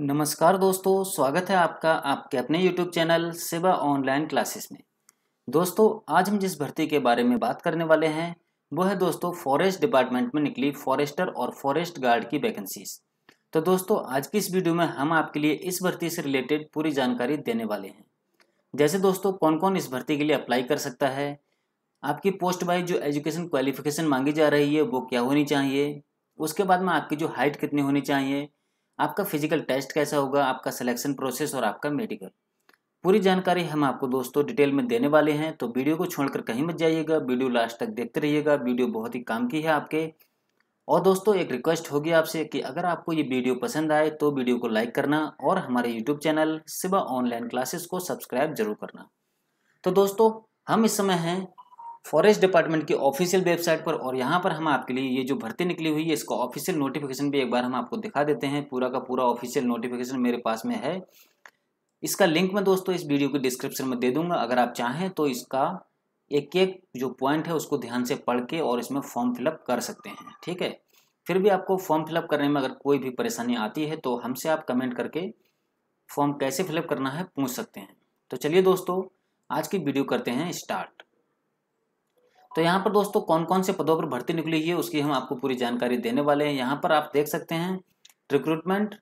नमस्कार दोस्तों स्वागत है आपका आपके अपने YouTube channel Seva online classes में दोस्तों आज हम जिस भर्ती के बारे में बात करने वाले हैं वो है दोस्तों फॉरेस्ट डिपार्टमेंट में निकली फॉरेस्टर और फॉरेस्ट गार्ड की वैकेंसीज तो दोस्तों आज की इस वीडियो में हम आपके लिए इस भर्ती से रिलेटेड पूरी जानकारी देने वाले हैं जैसे दोस्तों कौन कौन इस भर्ती के लिए अप्लाई कर सकता है आपकी पोस्ट वाइज जो एजुकेशन क्वालिफिकेशन मांगी जा रही है वो क्या होनी चाहिए उसके बाद में आपकी जो हाइट कितनी होनी चाहिए आपका फिजिकल टेस्ट कैसा होगा आपका सिलेक्शन प्रोसेस और आपका मेडिकल पूरी जानकारी हम आपको दोस्तों डिटेल में देने वाले हैं तो वीडियो को छोड़कर कहीं मत जाइएगा वीडियो लास्ट तक देखते रहिएगा वीडियो बहुत ही काम की है आपके और दोस्तों एक रिक्वेस्ट होगी आपसे कि अगर आपको ये वीडियो पसंद आए तो वीडियो को लाइक करना और हमारे YouTube channel Shiva online classes को सब्सक्राइब जरूर करना तो दोस्तों हम इस समय हैं फॉरेस्ट डिपार्टमेंट की ऑफिशियल वेबसाइट पर और यहाँ पर हम आपके लिए ये जो भर्ती निकली हुई है इसका ऑफिशियल नोटिफिकेशन भी एक बार हम आपको दिखा देते हैं पूरा का पूरा ऑफिशियल नोटिफिकेशन मेरे पास में है इसका लिंक मैं दोस्तों इस वीडियो के डिस्क्रिप्शन में दे दूंगा अगर आप चाहें तो इसका एक एक जो पॉइंट है उसको ध्यान से पढ़ के और इसमें फॉर्म फिलअप कर सकते हैं ठीक है फिर भी आपको फॉर्म फिलअप करने में अगर कोई भी परेशानी आती है तो हमसे आप कमेंट करके फॉर्म कैसे फिलअप करना है पूछ सकते हैं तो चलिए दोस्तों आज की वीडियो करते हैं स्टार्ट तो यहाँ पर दोस्तों कौन कौन से पदों पर भर्ती निकली है उसकी हम आपको पूरी जानकारी देने वाले हैं यहाँ पर आप देख सकते हैं recruitment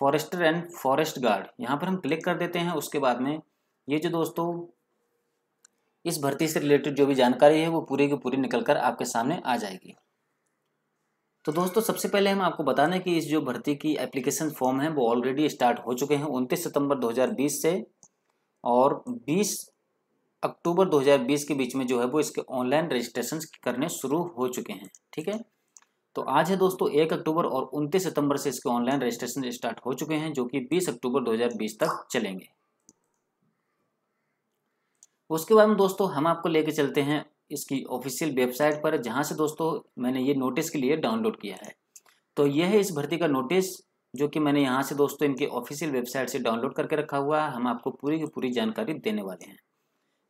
forester and forest guard यहाँ पर हम क्लिक कर देते हैं उसके बाद में ये जो दोस्तों इस भर्ती से रिलेटेड जो भी जानकारी है वो पूरी की पूरी निकल कर आपके सामने आ जाएगी तो दोस्तों सबसे पहले हम आपको बता दें कि इस जो भर्ती की एप्लीकेशन फॉर्म है वो ऑलरेडी स्टार्ट हो चुके हैं उनतीस सितंबर 2020 से और 20 अक्टूबर 2020 के बीच में जो है वो इसके ऑनलाइन रजिस्ट्रेशन करने शुरू हो चुके हैं ठीक है तो आज है दोस्तों एक अक्टूबर और उनतीस सितंबर से इसके ऑनलाइन रजिस्ट्रेशन स्टार्ट हो चुके हैं जो कि 20 अक्टूबर 2020 तक चलेंगे उसके बाद में दोस्तों हम आपको लेके चलते हैं इसकी ऑफिशियल वेबसाइट पर जहाँ से दोस्तों मैंने ये नोटिस के लिए डाउनलोड किया है तो यह है इस भर्ती का नोटिस जो कि मैंने यहाँ से दोस्तों इनके ऑफिशियल वेबसाइट से डाउनलोड करके रखा हुआ है हम आपको पूरी की पूरी जानकारी देने वाले हैं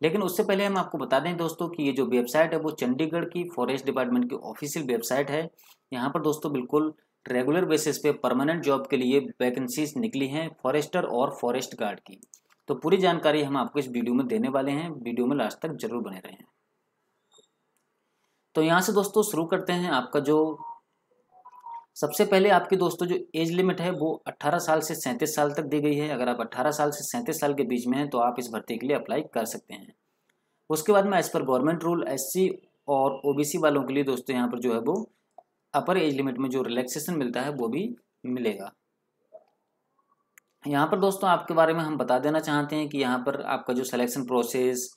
लेकिन उससे पहले हम आपको बता दें दोस्तों कि ये जो वेबसाइट है वो चंडीगढ़ की फॉरेस्ट डिपार्टमेंट की ऑफिशियल वेबसाइट है यहाँ पर दोस्तों बिल्कुल रेगुलर बेसिस पे परमानेंट जॉब के लिए वैकेंसीज निकली हैं फॉरेस्टर और फॉरेस्ट गार्ड की तो पूरी जानकारी हम आपको इस वीडियो में देने वाले हैं वीडियो में लास्ट तक जरूर बने रहें तो यहाँ से दोस्तों शुरू करते हैं आपका जो सबसे पहले आपके दोस्तों जो एज लिमिट है वो 18 साल से 37 साल तक दी गई है अगर आप 18 साल से 37 साल के बीच में हैं तो आप इस भर्ती के लिए अप्लाई कर सकते हैं उसके बाद में as per government rule S और ओ वालों के लिए दोस्तों यहाँ पर जो है वो अपर एज लिमिट में जो रिलैक्सेशन मिलता है वो भी मिलेगा यहाँ पर दोस्तों आपके बारे में हम बता देना चाहते हैं कि यहाँ पर आपका जो सिलेक्शन प्रोसेस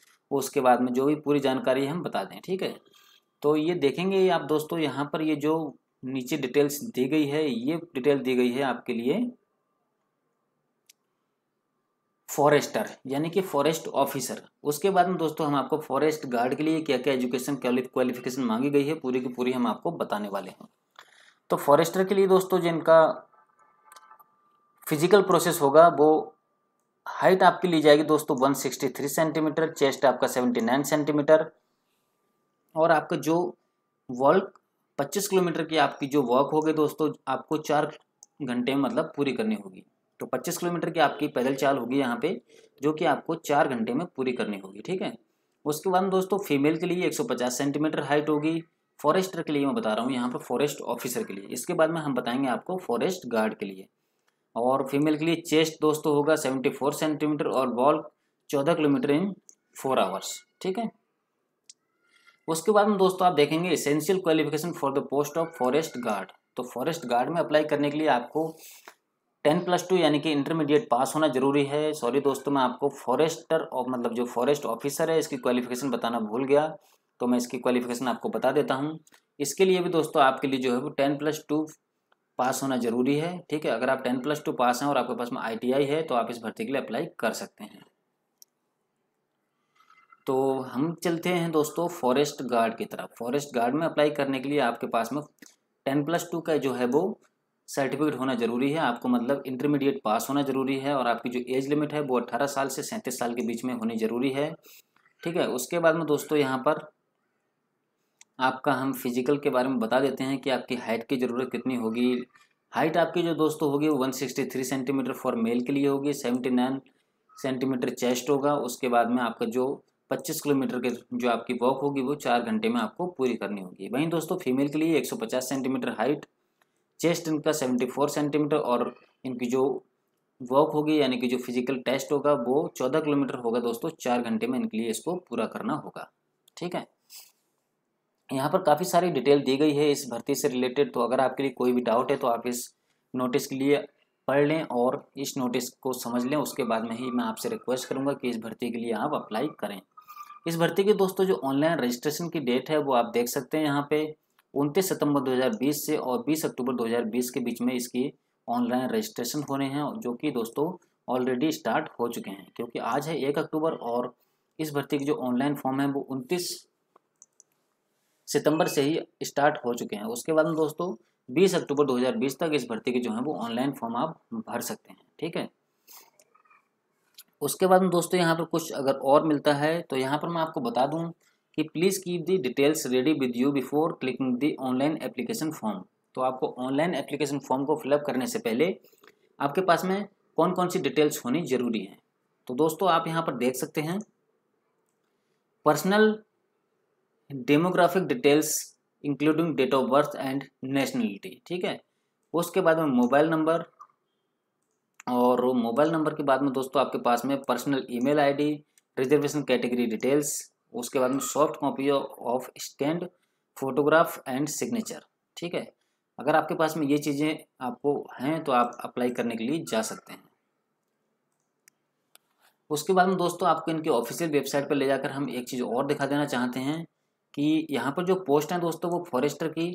उसके बाद में जो भी पूरी जानकारी हम बता दें ठीक है तो ये देखेंगे आप दोस्तों यहाँ पर ये जो नीचे डिटेल्स दी गई है ये डिटेल दी गई है आपके लिए फॉरेस्टर यानी कि फॉरेस्ट ऑफिसर उसके बाद में दोस्तों हम आपको फॉरेस्ट गार्ड के लिए क्या क्या एजुकेशन क्वालिफिकेशन मांगी गई है पूरी की पूरी हम आपको बताने वाले हैं तो फॉरेस्टर के लिए दोस्तों जिनका फिजिकल प्रोसेस होगा वो हाइट आपकी ली जाएगी दोस्तों थ्री सेंटीमीटर चेस्ट आपका नाइन सेंटीमीटर और आपका जो वर्क पच्चीस किलोमीटर की आपकी जो वर्क होगी दोस्तों आपको चार घंटे में मतलब पूरी करनी होगी तो पच्चीस किलोमीटर की आपकी पैदल चाल होगी यहाँ पे जो कि आपको चार घंटे में पूरी करनी होगी ठीक है उसके बाद दोस्तों फीमेल के लिए 150 सेंटीमीटर हाइट होगी फॉरेस्टर के लिए मैं बता रहा हूँ यहाँ पर फॉरेस्ट ऑफिसर के लिए इसके बाद में हम बताएंगे आपको फॉरेस्ट गार्ड के लिए और फीमेल के लिए चेस्ट दोस्तों होगा फोर सेंटीमीटर और बॉल चौदह किलोमीटर इन फोर आवर्स ठीक है उसके बाद में दोस्तों आप देखेंगे essential qualification for the post of forest guard तो फॉरेस्ट गार्ड में अप्लाई करने के लिए आपको टेन प्लस टू यानी कि इंटरमीडिएट पास होना जरूरी है सॉरी दोस्तों मैं आपको फॉरेस्टर मतलब जो फॉरेस्ट ऑफिसर है इसकी क्वालिफिकेशन बताना भूल गया तो मैं इसकी क्वालिफिकेशन आपको बता देता हूँ इसके लिए भी दोस्तों आपके लिए जो है वो टेन प्लस टू पास होना जरूरी है ठीक है अगर आप टेन प्लस टू पास हैं और आपके पास में आई है तो आप इस भर्ती के लिए अप्लाई कर सकते हैं तो हम चलते हैं दोस्तों फॉरेस्ट गार्ड की तरफ फॉरेस्ट गार्ड में अप्लाई करने के लिए आपके पास में टेन प्लस टू का जो है वो सर्टिफिकेट होना ज़रूरी है आपको मतलब इंटरमीडिएट पास होना ज़रूरी है और आपकी जो एज लिमिट है वो अट्ठारह साल से सैंतीस साल के बीच में होनी ज़रूरी है ठीक है उसके बाद में दोस्तों यहाँ पर आपका हम फिजिकल के बारे में बता देते हैं कि आपकी हाइट की ज़रूरत कितनी होगी हाइट आपकी जो दोस्तों होगी वो वन सेंटीमीटर फॉर मेल के लिए होगी सेवेंटी सेंटीमीटर चेस्ट होगा उसके बाद में आपका जो 25 किलोमीटर के जो आपकी वॉक होगी वो चार घंटे में आपको पूरी करनी होगी वहीं दोस्तों फीमेल के लिए 150 सेंटीमीटर हाइट चेस्ट इनका 74 सेंटीमीटर और इनकी जो वॉक होगी यानी कि जो फिजिकल टेस्ट होगा वो 14 किलोमीटर होगा दोस्तों चार घंटे में इनके लिए इसको पूरा करना होगा ठीक है यहाँ पर काफ़ी सारी डिटेल दी गई है इस भर्ती से रिलेटेड तो अगर आपके लिए कोई भी डाउट है तो आप इस नोटिस के लिए पढ़ लें और इस नोटिस को समझ लें उसके बाद में ही मैं आपसे रिक्वेस्ट करूँगा कि इस भर्ती के लिए आप अप्लाई करें इस भर्ती की दोस्तों जो ऑनलाइन रजिस्ट्रेशन की डेट है वो आप देख सकते हैं यहाँ पे उनतीस सितंबर 2020 से और 20 अक्टूबर 2020 के बीच में इसकी ऑनलाइन रजिस्ट्रेशन होने हैं जो कि दोस्तों ऑलरेडी स्टार्ट हो चुके हैं क्योंकि आज है एक अक्टूबर और इस भर्ती की जो ऑनलाइन फॉर्म है वो उनतीस सितंबर से ही स्टार्ट हो चुके हैं उसके बाद दोस्तों 20 अक्टूबर 2020 तक इस भर्ती के जो है वो ऑनलाइन फॉर्म आप भर सकते हैं ठीक है उसके बाद में दोस्तों यहाँ पर कुछ अगर और मिलता है तो यहाँ पर मैं आपको बता दूँ कि please keep the details ready with you before clicking the online application form तो आपको ऑनलाइन एप्लीकेशन फॉर्म को फिलअप करने से पहले आपके पास में कौन कौन सी डिटेल्स होनी ज़रूरी हैं तो दोस्तों आप यहाँ पर देख सकते हैं personal demographic details including date of birth and nationality ठीक है उसके बाद में मोबाइल नंबर और मोबाइल नंबर के बाद में दोस्तों आपके पास में personal email ID reservation category details उसके बाद में soft copy of scanned photograph and signature ठीक है अगर आपके पास में ये चीज़ें आपको हैं तो आप अप्लाई करने के लिए जा सकते हैं उसके बाद में दोस्तों आपको इनके ऑफिशियल वेबसाइट पर ले जाकर हम एक चीज़ और दिखा देना चाहते हैं कि यहाँ पर जो पोस्ट हैं दोस्तों वो फॉरेस्टर की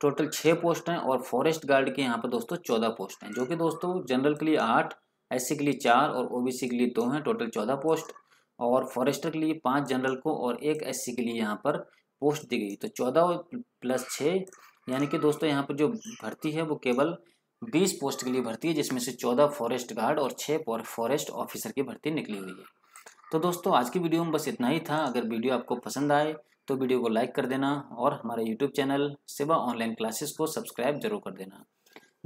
टोटल छः पोस्ट हैं और फॉरेस्ट गार्ड के यहाँ पर दोस्तों चौदह पोस्ट हैं जो कि दोस्तों जनरल के लिए आठ एस के लिए चार और ओ के लिए दो हैं टोटल चौदह पोस्ट और फॉरेस्टर के लिए पाँच जनरल को और एक एस के लिए यहाँ पर पोस्ट दी गई तो चौदह प्लस छः यानी कि दोस्तों यहाँ पर जो भर्ती है वो केवल बीस पोस्ट के लिए भर्ती है जिसमें से चौदह फॉरेस्ट गार्ड और छः फॉरेस्ट ऑफिसर की भर्ती निकली हुई है तो दोस्तों आज की वीडियो में बस इतना ही था अगर वीडियो आपको पसंद आए तो वीडियो को लाइक कर देना और हमारे YouTube channel Seva online classes को सब्सक्राइब जरूर कर देना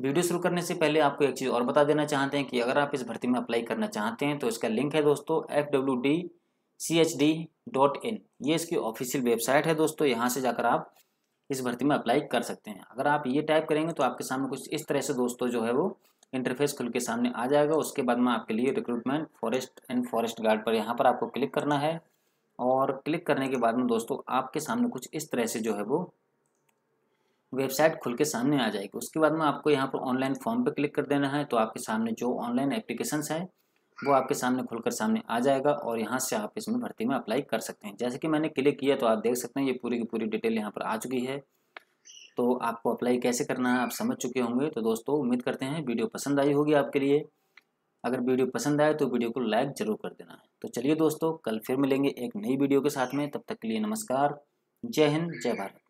वीडियो शुरू करने से पहले आपको एक चीज़ और बता देना चाहते हैं कि अगर आप इस भर्ती में अप्लाई करना चाहते हैं तो इसका लिंक है दोस्तों F W D C H D dot in ये इसकी ऑफिशियल वेबसाइट है दोस्तों यहाँ से जाकर आप इस भर्ती में अप्लाई कर सकते हैं अगर आप ये टाइप करेंगे तो आपके सामने कुछ इस तरह से दोस्तों जो है वो इंटरफेस खुल के सामने आ जाएगा उसके बाद में आपके लिए recruitment forest and forest guard पर यहाँ पर आपको क्लिक करना है और क्लिक करने के बाद में दोस्तों आपके सामने कुछ इस तरह से जो है वो वेबसाइट खुल के सामने आ जाएगी उसके बाद में आपको यहाँ पर ऑनलाइन फॉर्म पे क्लिक कर देना है तो आपके सामने जो ऑनलाइन एप्लीकेशंस है वो आपके सामने खुलकर सामने आ जाएगा और यहाँ से आप इसमें भर्ती में अप्लाई कर सकते हैं जैसे कि मैंने क्लिक किया तो आप देख सकते हैं ये पूरी की पूरी डिटेल यहाँ पर आ चुकी है तो आपको अप्लाई कैसे करना है आप समझ चुके होंगे तो दोस्तों उम्मीद करते हैं वीडियो पसंद आई होगी आपके लिए अगर वीडियो पसंद आए तो वीडियो को लाइक जरूर कर देना तो चलिए दोस्तों कल फिर मिलेंगे एक नई वीडियो के साथ में तब तक के लिए नमस्कार जय हिंद जय भारत